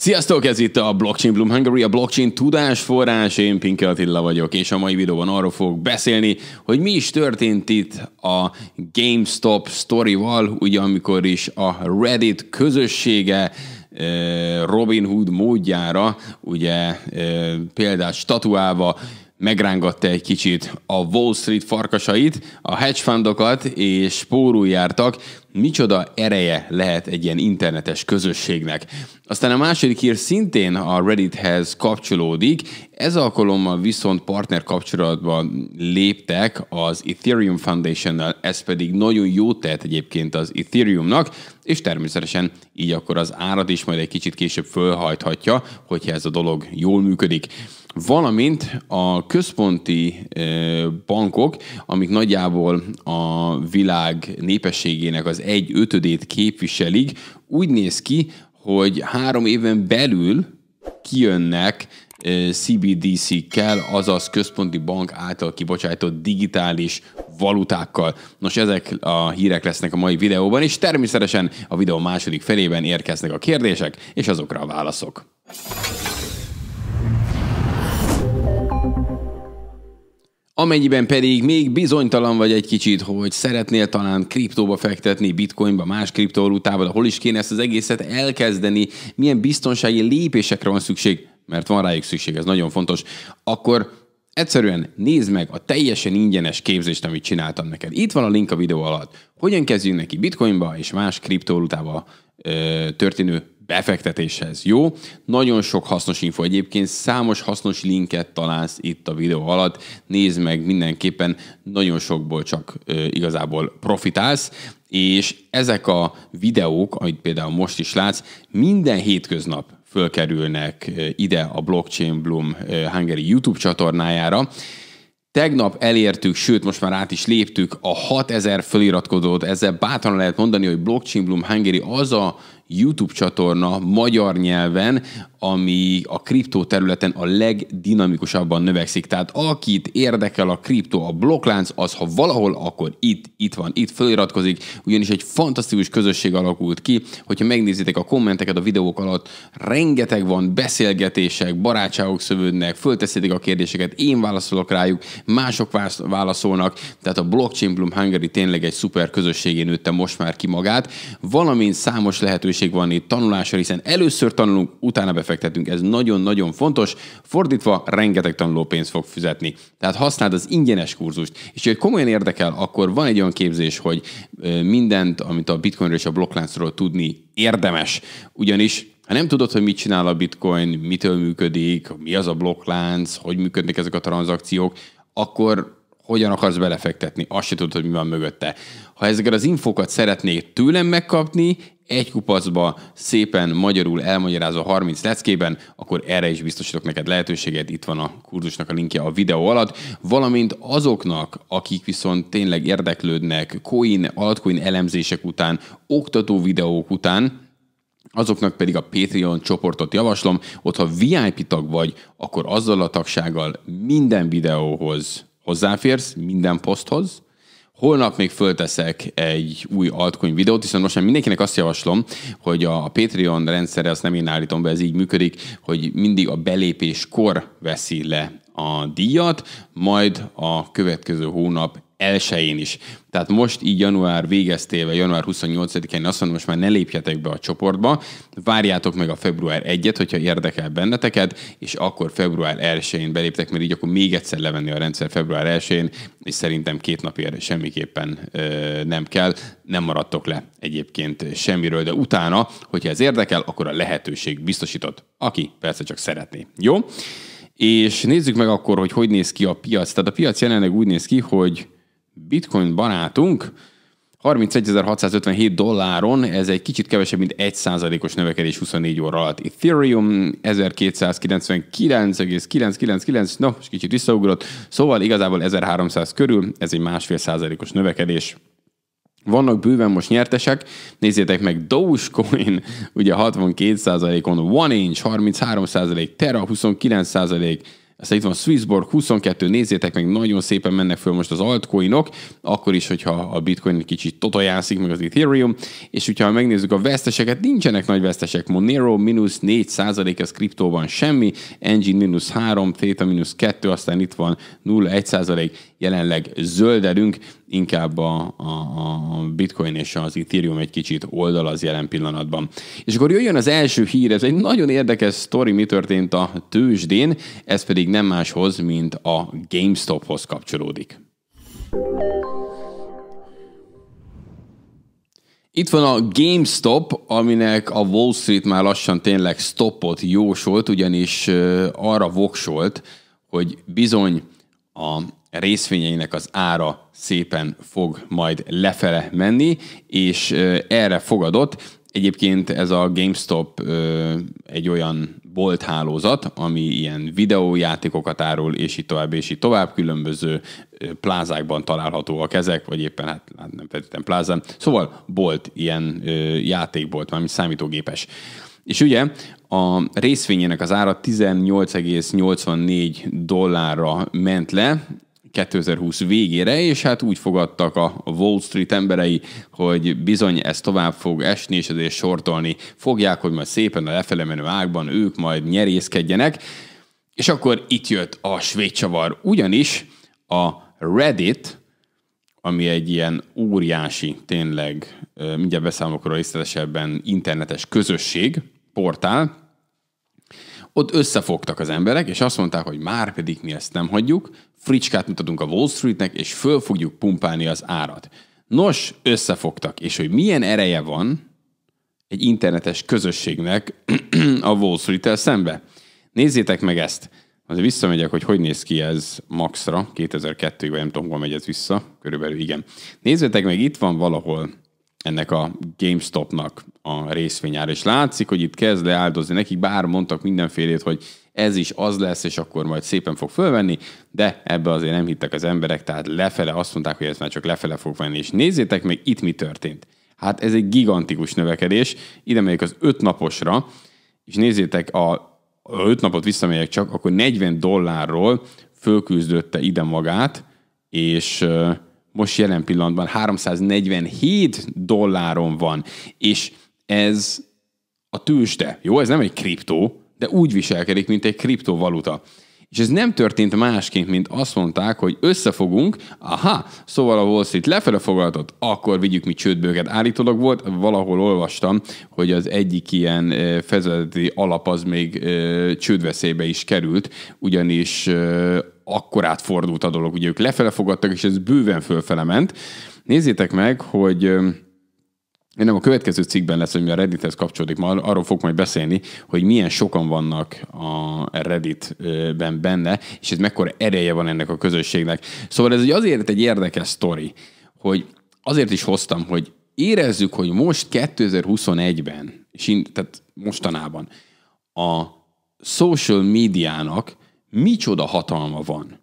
Sziasztok, ez itt a Blockchain Bloom Hungary, a blockchain forrás, én Pinke Attila vagyok, és a mai videóban arról fogok beszélni, hogy mi is történt itt a GameStop sztorival, ugye amikor is a Reddit közössége eh, Robin Hood módjára, ugye eh, példát statuálva megrángatta egy kicsit a Wall Street farkasait, a hedge fundokat, és spórul jártak, micsoda ereje lehet egy ilyen internetes közösségnek. Aztán a második hír szintén a Reddithez kapcsolódik, ez alkalommal viszont partner kapcsolatban léptek az Ethereum Foundation-nel, ez pedig nagyon jó tett egyébként az Ethereumnak, és természetesen így akkor az árat is majd egy kicsit később fölhajthatja, hogyha ez a dolog jól működik valamint a központi eh, bankok, amik nagyjából a világ népességének az az egy ötödét képviselik, úgy néz ki, hogy három éven belül kijönnek CBDC-kkel, azaz központi bank által kibocsájtott digitális valutákkal. Nos, ezek a hírek lesznek a mai videóban, és természetesen a videó második felében érkeznek a kérdések és azokra a válaszok. Amennyiben pedig még bizonytalan vagy egy kicsit, hogy szeretnél talán kriptóba fektetni, bitcoinba, más kriptovalutába, de hol is kéne ezt az egészet elkezdeni, milyen biztonsági lépésekre van szükség, mert van rájuk szükség, ez nagyon fontos, akkor egyszerűen nézd meg a teljesen ingyenes képzést, amit csináltam neked. Itt van a link a videó alatt. Hogyan kezdjünk neki bitcoinba és más kriptovalutába ö, történő befektetéshez. Jó? Nagyon sok hasznos info egyébként, számos hasznos linket találsz itt a videó alatt, nézd meg mindenképpen, nagyon sokból csak ö, igazából profitálsz, és ezek a videók, amit például most is látsz, minden hétköznap fölkerülnek ide a Blockchain Bloom Hungary YouTube csatornájára, Tegnap elértük, sőt most már át is léptük a 6000 feliratkozót, ezzel bátran lehet mondani, hogy Blockchain Bloom Hungary az a YouTube csatorna magyar nyelven, ami a kriptó területen a legdinamikusabban növekszik. Tehát akit érdekel a kriptó, a blokklánc, az ha valahol, akkor itt, itt van, itt feliratkozik, ugyanis egy fantasztikus közösség alakult ki, hogyha megnézitek a kommenteket a videók alatt, rengeteg van, beszélgetések, barátságok szövődnek, fölteszitek a kérdéseket, én válaszolok rájuk, mások válaszolnak, tehát a Blockchain Bloom Hungary tényleg egy szuper közösségén nőtte most már ki magát, valamint számos lehetőség van itt tanulásra, hiszen először tanulunk, utána be befektetünk. Ez nagyon-nagyon fontos. Fordítva, rengeteg tanuló pénzt fog fizetni. Tehát használd az ingyenes kurzust. És ha komolyan érdekel, akkor van egy olyan képzés, hogy mindent, amit a Bitcoin és a blokkláncról tudni érdemes. Ugyanis ha nem tudod, hogy mit csinál a bitcoin, mitől működik, mi az a blokklánc, hogy működnek ezek a tranzakciók, akkor hogyan akarsz belefektetni, azt se tudod, hogy mi van mögötte. Ha ezeket az infokat szeretnéd tőlem megkapni, egy kupacba szépen magyarul elmagyarázva 30 leckében, akkor erre is biztosítok neked lehetőséget, itt van a kurzusnak a linkje a videó alatt, valamint azoknak, akik viszont tényleg érdeklődnek coin, altcoin elemzések után, oktató videók után, azoknak pedig a Patreon csoportot javaslom, ott ha VIP tag vagy, akkor azzal a tagsággal minden videóhoz hozzáférsz minden poszthoz. Holnap még fölteszek egy új altcoin videót, viszont most már mindenkinek azt javaslom, hogy a Patreon rendszere, azt nem én állítom be, ez így működik, hogy mindig a belépéskor veszi le a díjat, majd a következő hónap elsején is. Tehát most így január végeztével, január 28 én azt mondom, most már ne lépjetek be a csoportba, várjátok meg a február 1-et, hogyha érdekel benneteket, és akkor február 1-én beléptek, mert így akkor még egyszer levenni a rendszer február 1-én, és szerintem két napért semmiképpen ö, nem kell. Nem maradtok le egyébként semmiről, de utána, hogyha ez érdekel, akkor a lehetőség biztosított, aki persze csak szeretné. Jó? És nézzük meg akkor, hogy hogy néz ki a piac. Tehát a piac jelenleg úgy néz ki, hogy bitcoin barátunk 31.657 dolláron, ez egy kicsit kevesebb, mint 1%-os növekedés 24 óra alatt. Ethereum 1299,999, no, és kicsit visszaugrott, szóval igazából 1300 körül, ez egy másfél százalékos növekedés. Vannak bőven most nyertesek, nézzétek meg Dogecoin, ugye 62%-on, One Inch 33%, Terra 29%, aztán itt van Swissborg 22, nézzétek meg, nagyon szépen mennek föl most az altcoinok, akkor is, hogyha a bitcoin egy kicsit totajászik, meg az Ethereum, és hogyha megnézzük a veszteseket, nincsenek nagy vesztesek. Monero mínusz 4 százalék, ez kriptóban semmi, Engine mínusz 3, Theta mínusz 2, aztán itt van 0,1 százalék, jelenleg zöldelünk, inkább a, a, a Bitcoin és az Ethereum egy kicsit oldal az jelen pillanatban. És akkor jöjjön az első hír, ez egy nagyon érdekes sztori, mi történt a tőzsdén, ez pedig nem máshoz, mint a GameStophoz kapcsolódik. Itt van a GameStop, aminek a Wall Street már lassan tényleg stopot jósolt, ugyanis arra voksolt, hogy bizony a részvényeinek az ára szépen fog majd lefele menni, és erre fogadott. Egyébként ez a GameStop egy olyan bolthálózat, ami ilyen videójátékokat árul, és így tovább, és így tovább, különböző plázákban találhatóak ezek, vagy éppen hát, hát nem feltétlenül plázán. Szóval bolt, ilyen játékbolt, valami számítógépes. És ugye a részvényének az ára 18,84 dollárra ment le, 2020 végére, és hát úgy fogadtak a Wall Street emberei, hogy bizony ez tovább fog esni, és ezért sortolni fogják, hogy majd szépen a lefele menő ágban ők majd nyerészkedjenek. És akkor itt jött a svéd csavar, ugyanis a Reddit, ami egy ilyen óriási, tényleg mindjárt beszámolok róla részletesebben internetes közösség, portál, ott összefogtak az emberek, és azt mondták, hogy már pedig mi ezt nem hagyjuk, fricskát mutatunk a Wall Streetnek, és föl fogjuk pumpálni az árat. Nos, összefogtak, és hogy milyen ereje van egy internetes közösségnek a Wall Street-tel szembe. Nézzétek meg ezt. Azért visszamegyek, hogy hogy néz ki ez Maxra, 2002 vagy nem tudom, hol megy ez vissza, körülbelül igen. Nézzétek meg, itt van valahol ennek a GameStop-nak a részvényára, és látszik, hogy itt kezd leáldozni. Nekik bár mondtak mindenfélét, hogy ez is az lesz, és akkor majd szépen fog fölvenni, de ebbe azért nem hittek az emberek, tehát lefele azt mondták, hogy ez már csak lefele fog venni, és nézzétek meg itt mi történt. Hát ez egy gigantikus növekedés, ide megyek az öt naposra, és nézzétek, a öt napot visszamegyek csak, akkor 40 dollárról fölküzdötte ide magát, és most jelen pillanatban 347 dolláron van, és ez a tőzsde. Jó, ez nem egy kriptó, de úgy viselkedik, mint egy kriptovaluta. És ez nem történt másként, mint azt mondták, hogy összefogunk, aha, szóval a Wall Street lefele fogadott, akkor vigyük mi csődbőket. Állítólag volt, valahol olvastam, hogy az egyik ilyen fedezeti alap az még csődveszélybe is került, ugyanis akkor átfordult a dolog, ugye ők lefele fogadtak, és ez bőven fölfele ment. Nézzétek meg, hogy nem, a következő cikkben lesz, mi a Reddithez kapcsolódik, ma arról fogok majd beszélni, hogy milyen sokan vannak a Redditben benne, és ez mekkora ereje van ennek a közösségnek. Szóval ez azért egy érdekes sztori, hogy azért is hoztam, hogy érezzük, hogy most 2021-ben, tehát mostanában a social médiának micsoda hatalma van.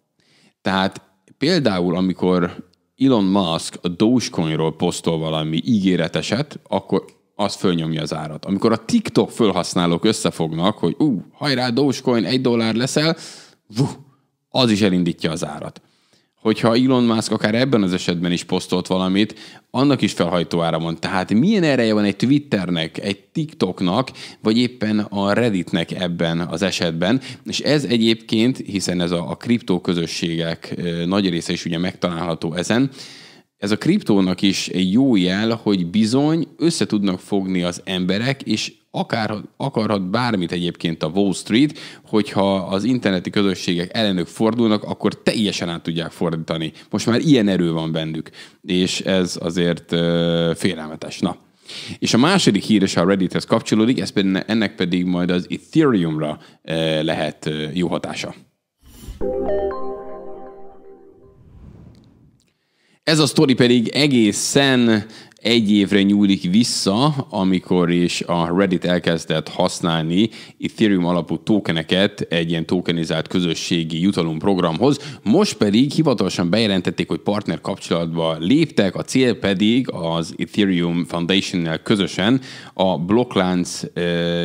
Tehát például, amikor Elon Musk a Dogecoinról posztol valami ígéreteset, akkor az fölnyomja az árat. Amikor a TikTok felhasználók összefognak, hogy ú, hajrá, Dogecoin, egy dollár leszel, vuh, az is elindítja az árat hogyha Elon Musk akár ebben az esetben is posztolt valamit, annak is felhajtó ára van. Tehát milyen ereje van egy Twitternek, egy TikToknak, vagy éppen a Redditnek ebben az esetben. És ez egyébként, hiszen ez a, a kriptóközösségek eh, nagy része is ugye megtalálható ezen, ez a kriptónak is egy jó jel, hogy bizony össze tudnak fogni az emberek, és akár akarhat bármit egyébként a Wall Street, hogyha az interneti közösségek ellenük fordulnak, akkor teljesen át tudják fordítani. Most már ilyen erő van bennük, és ez azért uh, félelmetes. Na, és a második hír is a Reddithez kapcsolódik, ez pedig, ennek pedig majd az Ethereumra lehet jó hatása. Ez a sztori pedig egészen egy évre nyúlik vissza, amikor is a Reddit elkezdett használni Ethereum alapú tokeneket egy ilyen tokenizált közösségi jutalomprogramhoz. Most pedig hivatalosan bejelentették, hogy partner kapcsolatba léptek, a cél pedig az Ethereum Foundation-nel közösen a blokklánc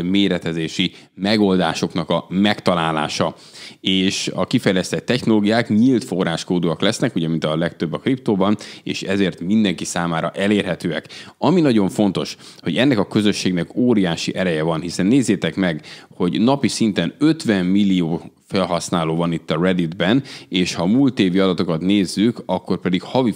méretezési megoldásoknak a megtalálása. És a kifejlesztett technológiák nyílt forráskódúak lesznek, ugye mint a legtöbb a kriptóban, és ezért mindenki számára elérhető elérhetőek. Ami nagyon fontos, hogy ennek a közösségnek óriási ereje van, hiszen nézzétek meg, hogy napi szinten 50 millió felhasználó van itt a Reddit-ben, és ha múlt évi adatokat nézzük, akkor pedig havi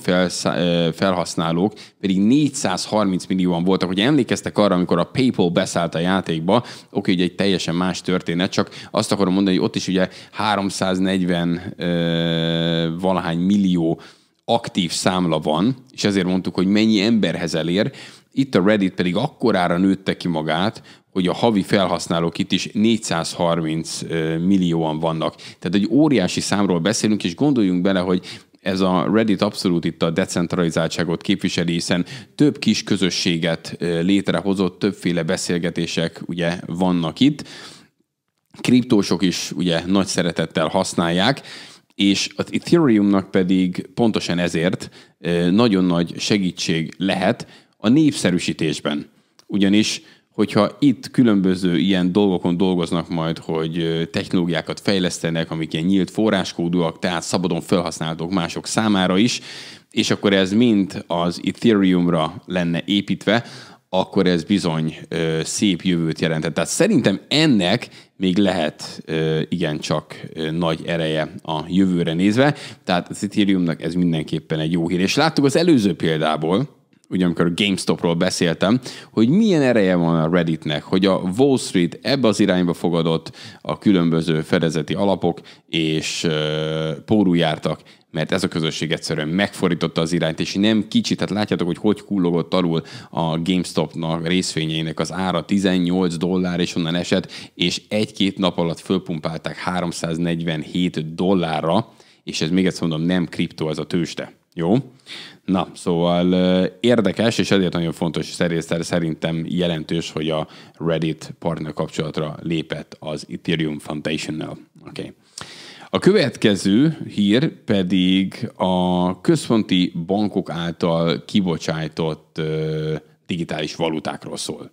felhasználók pedig 430 millióan voltak. Hogy emlékeztek arra, amikor a PayPal beszállt a játékba, oké, ugye egy teljesen más történet, csak azt akarom mondani, hogy ott is ugye 340 ö, valahány millió aktív számla van, és ezért mondtuk, hogy mennyi emberhez elér. Itt a Reddit pedig akkorára nőtte ki magát, hogy a havi felhasználók itt is 430 millióan vannak. Tehát egy óriási számról beszélünk, és gondoljunk bele, hogy ez a Reddit abszolút itt a decentralizáltságot képviseli, hiszen több kis közösséget létrehozott, többféle beszélgetések ugye vannak itt. Kriptósok is ugye nagy szeretettel használják, és az Ethereumnak pedig pontosan ezért nagyon nagy segítség lehet a népszerűsítésben. Ugyanis, hogyha itt különböző ilyen dolgokon dolgoznak majd, hogy technológiákat fejlesztenek, amik ilyen nyílt forráskódúak, tehát szabadon felhasználhatók mások számára is, és akkor ez mind az Ethereumra lenne építve, akkor ez bizony ö, szép jövőt jelentett. Tehát szerintem ennek még lehet igencsak nagy ereje a jövőre nézve. Tehát az ethereum ez mindenképpen egy jó hír. És láttuk az előző példából, ugye amikor a GameStopról beszéltem, hogy milyen ereje van a Redditnek, hogy a Wall Street ebbe az irányba fogadott a különböző fedezeti alapok, és pórú jártak mert ez a közösség egyszerűen megfordította az irányt, és nem kicsit, tehát látjátok, hogy hogy kullogott alul a GameStop-nak részvényeinek az ára 18 dollár, és onnan esett, és egy-két nap alatt fölpumpálták 347 dollárra, és ez még egyszer mondom, nem kriptó, ez a tőste. Jó? Na, szóval érdekes, és ezért nagyon fontos, szerintem, szerintem jelentős, hogy a Reddit partner kapcsolatra lépett az Ethereum Foundation-nel. Oké. Okay. A következő hír pedig a központi bankok által kibocsájtott ö, digitális valutákról szól.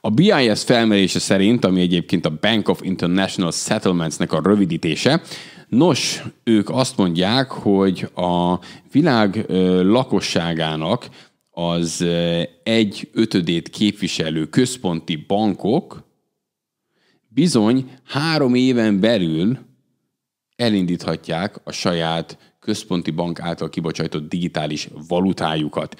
A BIS felmérése szerint, ami egyébként a Bank of International Settlements-nek a rövidítése, nos, ők azt mondják, hogy a világ ö, lakosságának az egy ötödét képviselő központi bankok bizony három éven belül elindíthatják a saját központi bank által kibocsájtott digitális valutájukat.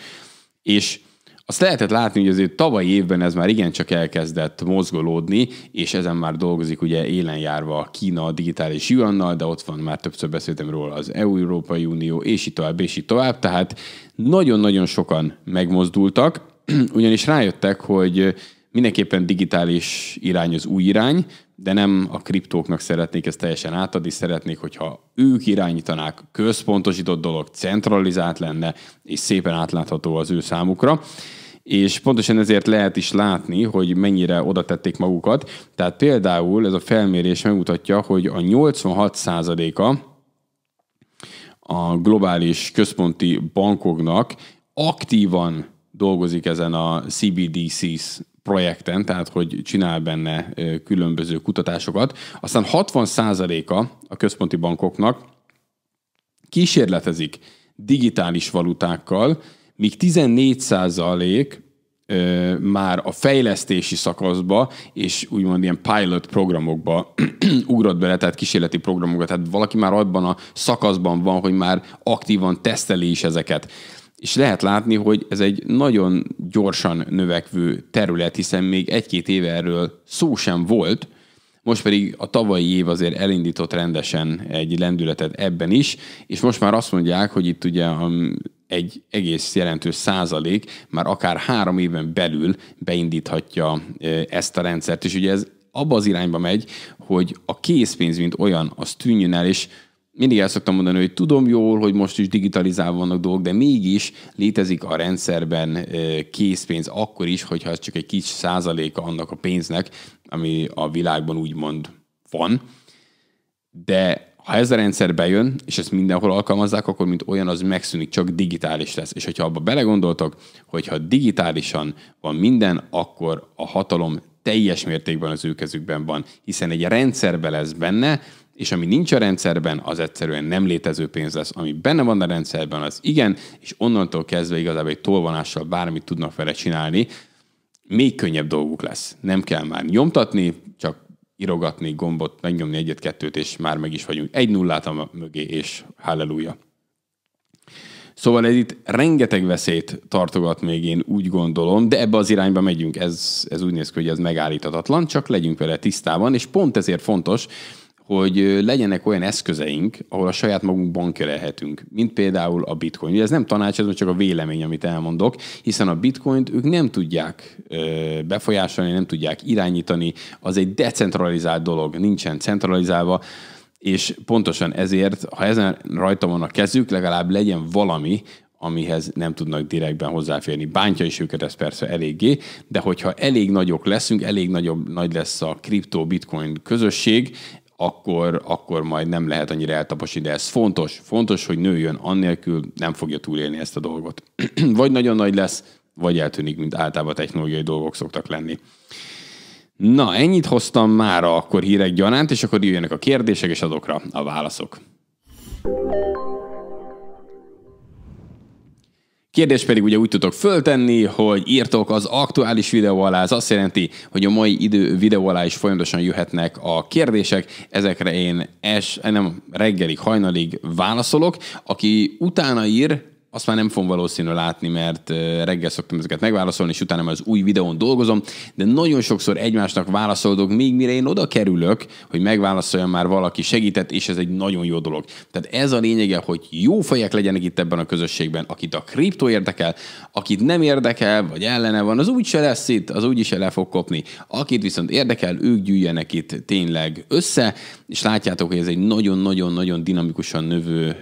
És azt lehetett látni, hogy azért tavalyi évben ez már igencsak elkezdett mozgolódni, és ezen már dolgozik ugye élen járva a Kína a digitális juannal, de ott van már többször beszéltem róla az EU, Európai Unió, és így tovább, és így tovább, tehát nagyon-nagyon sokan megmozdultak, ugyanis rájöttek, hogy mindenképpen digitális irány az új irány, de nem a kriptóknak szeretnék ezt teljesen átadni, szeretnék, hogyha ők irányítanák, központosított dolog, centralizált lenne, és szépen átlátható az ő számukra és pontosan ezért lehet is látni, hogy mennyire oda tették magukat. Tehát például ez a felmérés megmutatja, hogy a 86%-a a globális központi bankoknak aktívan dolgozik ezen a CBDCs projekten, tehát hogy csinál benne különböző kutatásokat. Aztán 60%-a a központi bankoknak kísérletezik digitális valutákkal, míg 14% már a fejlesztési szakaszba, és úgymond ilyen pilot programokba ugrott bele, tehát kísérleti programokba, tehát valaki már abban a szakaszban van, hogy már aktívan teszteli is ezeket és lehet látni, hogy ez egy nagyon gyorsan növekvő terület, hiszen még egy-két éve erről szó sem volt, most pedig a tavalyi év azért elindított rendesen egy lendületet ebben is, és most már azt mondják, hogy itt ugye um, egy egész jelentős százalék már akár három éven belül beindíthatja eh, ezt a rendszert, és ugye ez abba az irányba megy, hogy a készpénz, mint olyan, az tűnjön el, és mindig el szoktam mondani, hogy tudom jól, hogy most is digitalizálva vannak dolgok, de mégis létezik a rendszerben készpénz akkor is, hogyha ez csak egy kis százaléka annak a pénznek, ami a világban úgymond van. De ha ez a rendszer bejön, és ezt mindenhol alkalmazzák, akkor mint olyan az megszűnik, csak digitális lesz. És hogyha abba belegondoltok, hogyha digitálisan van minden, akkor a hatalom teljes mértékben az ő kezükben van, hiszen egy rendszerbe lesz benne, és ami nincs a rendszerben, az egyszerűen nem létező pénz lesz. Ami benne van a rendszerben, az igen, és onnantól kezdve igazából egy tolvonással bármit tudnak vele csinálni, még könnyebb dolguk lesz. Nem kell már nyomtatni, csak irogatni gombot, megnyomni egyet-kettőt, és már meg is vagyunk. Egy nullát a mögé, és halleluja. Szóval ez itt rengeteg veszélyt tartogat még én úgy gondolom, de ebbe az irányba megyünk. Ez, ez úgy néz ki, hogy ez megállíthatatlan, csak legyünk vele tisztában, és pont ezért fontos, hogy legyenek olyan eszközeink, ahol a saját magunkban bankerelhetünk, mint például a bitcoin. Ugye ez nem tanács ez csak a vélemény, amit elmondok, hiszen a bitcoint ők nem tudják befolyásolni, nem tudják irányítani, az egy decentralizált dolog, nincsen centralizálva, és pontosan ezért, ha ezen rajta van a kezük, legalább legyen valami, amihez nem tudnak direktben hozzáférni. Bántja is őket ez persze eléggé, de hogyha elég nagyok leszünk, elég nagyobb, nagy lesz a kriptó-bitcoin közösség, akkor, akkor majd nem lehet annyira eltaposni, de ez fontos. Fontos, hogy nőjön, annélkül nem fogja túlélni ezt a dolgot. vagy nagyon nagy lesz, vagy eltűnik, mint általában technológiai dolgok szoktak lenni. Na, ennyit hoztam már akkor hírek gyanánt, és akkor jöjjenek a kérdések, és azokra a válaszok. Kérdés pedig ugye úgy tudok föltenni, hogy írtok az aktuális videó alá, ez azt jelenti, hogy a mai idő videó alá is folyamatosan jöhetnek a kérdések, ezekre én es, nem reggelig, hajnalig válaszolok. Aki utána ír, azt már nem fogom valószínű látni, mert reggel szoktam ezeket megválaszolni, és utána már az új videón dolgozom, de nagyon sokszor egymásnak válaszolok, még mire én oda kerülök, hogy megválaszoljam már valaki segített, és ez egy nagyon jó dolog. Tehát ez a lényege, hogy jó fejek legyenek itt ebben a közösségben, akit a kriptó érdekel, akit nem érdekel, vagy ellene van, az úgyse lesz itt, az úgyis is el fog kopni. Akit viszont érdekel, ők gyűjjenek itt tényleg össze, és látjátok, hogy ez egy nagyon-nagyon-nagyon dinamikusan növő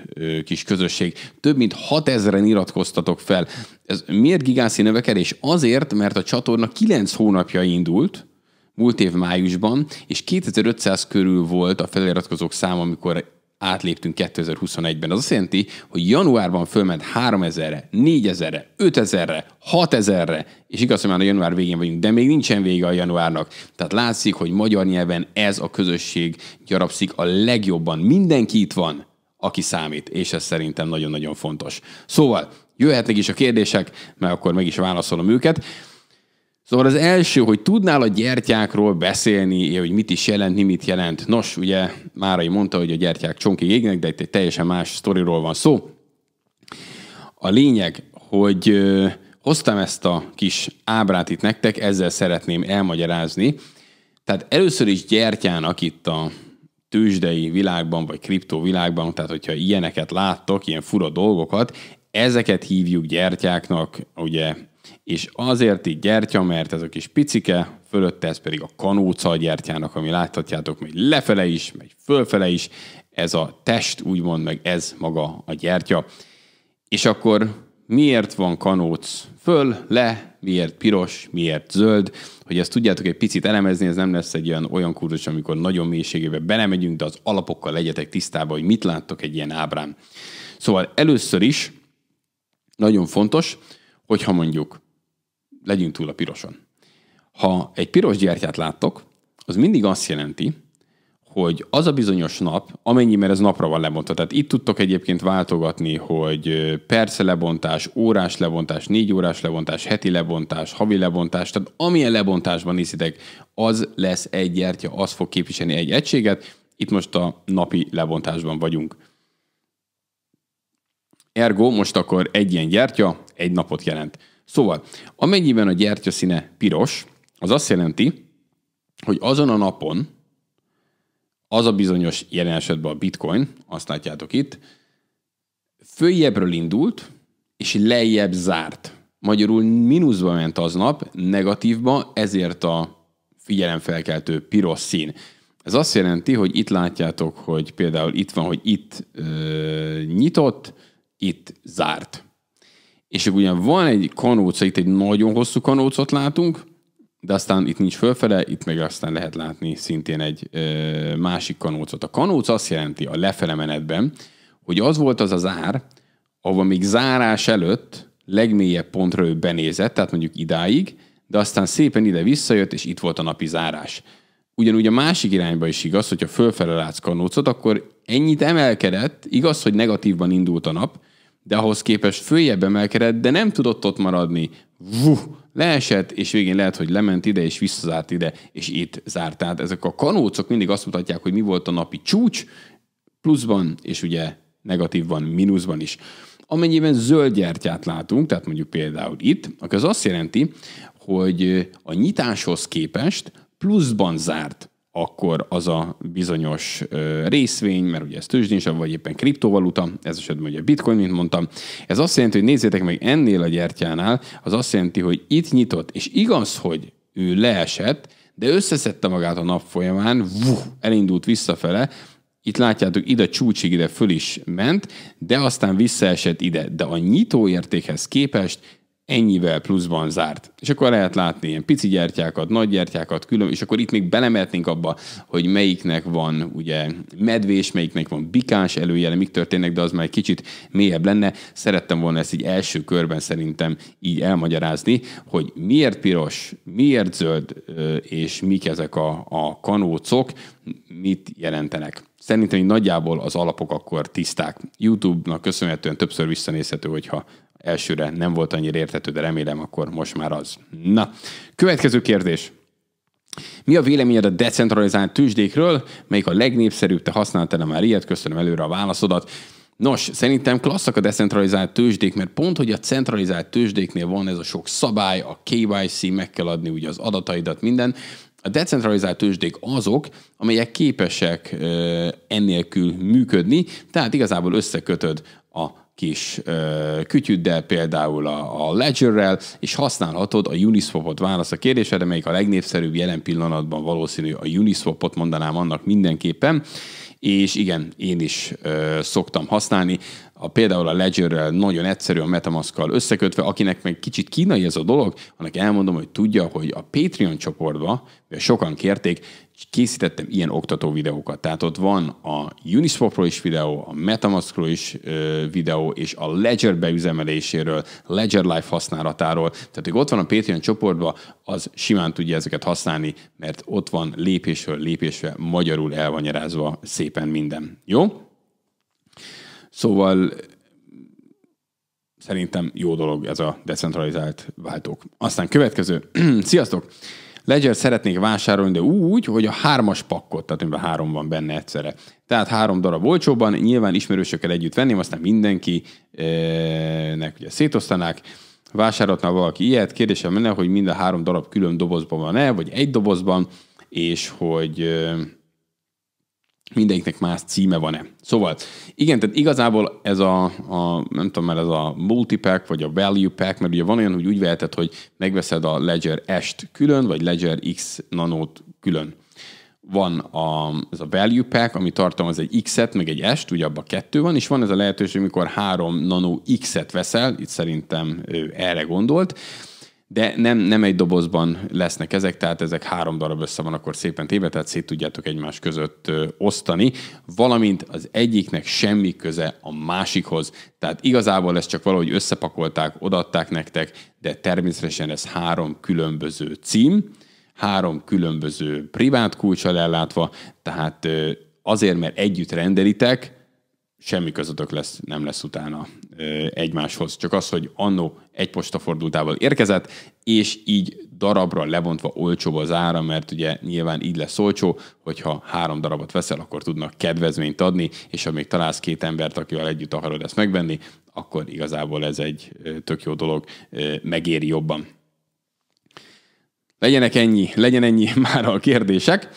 kis közösség. Több mint 6 ezeren iratkoztatok fel. Ez miért gigászi növekedés? Azért, mert a csatorna 9 hónapja indult, múlt év májusban, és 2500 körül volt a feliratkozók száma, amikor átléptünk 2021-ben. Az azt jelenti, hogy januárban fölment 3000-re, 4000-re, 5000-re, 6000-re, és igaz, hogy már a január végén vagyunk, de még nincsen vége a januárnak. Tehát látszik, hogy magyar nyelven ez a közösség gyarapszik a legjobban. Mindenki itt van aki számít, és ez szerintem nagyon-nagyon fontos. Szóval jöhetnek is a kérdések, mert akkor meg is válaszolom őket. Szóval az első, hogy tudnál a gyertyákról beszélni, hogy mit is jelent, mi mit jelent. Nos, ugye Márai mondta, hogy a gyertyák csonki égnek, de itt egy teljesen más sztoriról van szó. A lényeg, hogy hoztam ezt a kis ábrát itt nektek, ezzel szeretném elmagyarázni. Tehát először is gyertyának itt a tőzsdei világban, vagy kriptovilágban, tehát hogyha ilyeneket láttok, ilyen fura dolgokat, ezeket hívjuk gyertyáknak, ugye, és azért így gyertya, mert ez a kis picike, fölötte ez pedig a kanóca a gyertyának, ami láthatjátok, megy lefele is, megy fölfele is, ez a test úgymond, meg ez maga a gyertya. És akkor miért van kanóc föl, le, miért piros, miért zöld, hogy ezt tudjátok egy picit elemezni, ez nem lesz egy olyan, olyan kurzus, amikor nagyon mélységébe belemegyünk, de az alapokkal legyetek tisztában, hogy mit láttok egy ilyen ábrán. Szóval először is nagyon fontos, hogyha mondjuk legyünk túl a piroson. Ha egy piros gyertyát láttok, az mindig azt jelenti, hogy az a bizonyos nap, amennyi, mert ez napra van lebontva, tehát itt tudtok egyébként váltogatni, hogy perce lebontás, órás lebontás, négy órás lebontás, heti lebontás, havi lebontás, tehát amilyen lebontásban nézitek, az lesz egy gyertya, az fog képviselni egy egységet, itt most a napi lebontásban vagyunk. Ergo most akkor egy ilyen gyertya egy napot jelent. Szóval, amennyiben a gyertya színe piros, az azt jelenti, hogy azon a napon, az a bizonyos jelen esetben a bitcoin, azt látjátok itt, följebbről indult, és lejjebb zárt. Magyarul mínuszba ment aznap, negatívba, ezért a figyelemfelkeltő piros szín. Ez azt jelenti, hogy itt látjátok, hogy például itt van, hogy itt ö, nyitott, itt zárt. És ugye van egy kanóca, itt egy nagyon hosszú kanócot látunk, de aztán itt nincs fölfele, itt meg aztán lehet látni szintén egy ö, másik kanócot. A kanóc azt jelenti a lefele menetben, hogy az volt az az ár, ahova még zárás előtt legmélyebb pontra ő benézett, tehát mondjuk idáig, de aztán szépen ide visszajött, és itt volt a napi zárás. Ugyanúgy a másik irányba is igaz, hogyha fölfele látsz kanócot, akkor ennyit emelkedett, igaz, hogy negatívban indult a nap, de ahhoz képest följebb emelkedett, de nem tudott ott maradni, vuh, leesett, és végén lehet, hogy lement ide, és visszazárt ide, és itt zárt. Tehát ezek a kanócok mindig azt mutatják, hogy mi volt a napi csúcs, pluszban, és ugye negatívban, mínuszban is. Amennyiben zöld gyertyát látunk, tehát mondjuk például itt, akkor az azt jelenti, hogy a nyitáshoz képest pluszban zárt akkor az a bizonyos részvény, mert ugye ez tőzsdénsabb, vagy éppen kriptovaluta, ez esetben ugye bitcoin, mint mondtam, ez azt jelenti, hogy nézzétek meg ennél a gyertyánál, az azt jelenti, hogy itt nyitott, és igaz, hogy ő leesett, de összeszedte magát a nap folyamán, vuh, elindult visszafele, itt látjátok, ide csúcsig, ide föl is ment, de aztán visszaesett ide. De a nyitóértékhez képest ennyivel pluszban zárt. És akkor lehet látni ilyen pici gyertyákat, nagy gyertyákat, külön, és akkor itt még belemehetnénk abba, hogy melyiknek van ugye medvés, melyiknek van bikás előjele, mik történnek, de az már egy kicsit mélyebb lenne. Szerettem volna ezt így első körben szerintem így elmagyarázni, hogy miért piros, miért zöld, és mik ezek a, a kanócok, mit jelentenek. Szerintem így nagyjából az alapok akkor tiszták. YouTube-nak köszönhetően többször visszanézhető, hogyha elsőre nem volt annyira értető, de remélem akkor most már az. Na, következő kérdés. Mi a véleményed a decentralizált tűzsdékről, melyik a legnépszerűbb, te használtál már ilyet, köszönöm előre a válaszodat. Nos, szerintem klasszak a decentralizált tőzsdék, mert pont, hogy a centralizált tőzsdéknél van ez a sok szabály, a KYC, meg kell adni ugye az adataidat, minden. A decentralizált tőzsdék azok, amelyek képesek ennélkül működni, tehát igazából összekötöd a kis ö, kütyüddel, például a, a Ledgerrel, és használhatod a Uniswapot válasz a kérdésedre, melyik a legnépszerűbb jelen pillanatban valószínű a Uniswapot mondanám annak mindenképpen, és igen, én is ö, szoktam használni a, például a Ledgerrel nagyon egyszerű a metamask összekötve, akinek meg kicsit kínai ez a dolog, annak elmondom, hogy tudja, hogy a Patreon csoportba, mert sokan kérték, készítettem ilyen oktató videókat. Tehát ott van a Uniswapról is videó, a Metamaskról is ö, videó, és a Ledger beüzemeléséről, Ledger Life használatáról. Tehát, hogy ott van a Patreon csoportban, az simán tudja ezeket használni, mert ott van lépésről lépésre magyarul elvanyarázva szépen minden. Jó? Szóval eh, szerintem jó dolog ez a decentralizált váltók. Aztán következő. Sziasztok! Ledger szeretnék vásárolni, de úgy, hogy a hármas pakkot, tehát amiben három van benne egyszerre. Tehát három darab olcsóban, nyilván ismerősökkel együtt venném, aztán mindenkinek eh, ugye szétosztanák. Vásárolhatna valaki ilyet, kérdésem lenne, hogy mind a három darab külön dobozban van-e, vagy egy dobozban, és hogy eh, mindenkinek más címe van-e. Szóval, igen, tehát igazából ez a, a nem tudom, már, ez a multipack, vagy a value pack, mert ugye van olyan, hogy úgy veheted, hogy megveszed a Ledger S-t külön, vagy Ledger X nanót külön. Van a, ez a value pack, ami tartalmaz egy X-et, meg egy S-t, ugye abban kettő van, és van ez a lehetőség, amikor három nano X-et veszel, itt szerintem erre gondolt, de nem, nem egy dobozban lesznek ezek, tehát ezek három darab össze van akkor szépen téve, tehát szét tudjátok egymás között osztani, valamint az egyiknek semmi köze a másikhoz. Tehát igazából ezt csak valahogy összepakolták, odaadták nektek, de természetesen ez három különböző cím, három különböző privát kulcsal ellátva, tehát azért, mert együtt rendelitek, semmi közöttök lesz, nem lesz utána ö, egymáshoz. Csak az, hogy annó egy postafordultával érkezett, és így darabra lebontva olcsóbb az ára, mert ugye nyilván így lesz olcsó, hogyha három darabot veszel, akkor tudnak kedvezményt adni, és ha még találsz két embert, akivel együtt akarod ezt megvenni, akkor igazából ez egy tök jó dolog, megéri jobban. Legyenek ennyi, legyen ennyi már a kérdések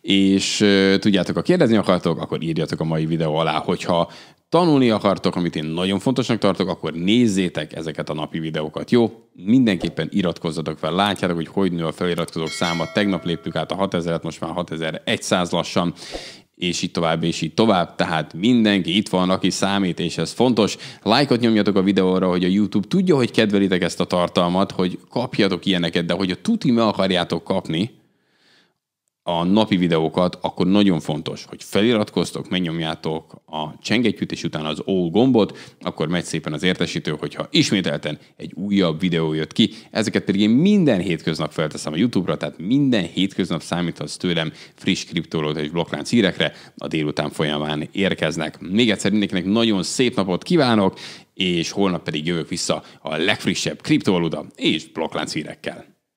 és tudjátok, ha kérdezni akartok, akkor írjatok a mai videó alá, hogyha tanulni akartok, amit én nagyon fontosnak tartok, akkor nézzétek ezeket a napi videókat, jó? Mindenképpen iratkozzatok fel, látjátok, hogy hogy nő a feliratkozók száma, tegnap léptük át a 6000-et, most már 6100 lassan, és így tovább, és így tovább, tehát mindenki itt van, aki számít, és ez fontos. Lájkot nyomjatok a videóra, hogy a YouTube tudja, hogy kedvelitek ezt a tartalmat, hogy kapjatok ilyeneket, de hogy a tuti meg akarjátok kapni, a napi videókat, akkor nagyon fontos, hogy feliratkoztok, megnyomjátok a csengetyűt, és utána az all gombot, akkor megy szépen az értesítő, hogyha ismételten egy újabb videó jött ki. Ezeket pedig én minden hétköznap felteszem a YouTube-ra, tehát minden hétköznap számíthatsz tőlem friss kriptólót és blokklánc hírekre, a délután folyamán érkeznek. Még egyszer mindenkinek nagyon szép napot kívánok, és holnap pedig jövök vissza a legfrissebb kriptovaluta és blokklánc hírekkel.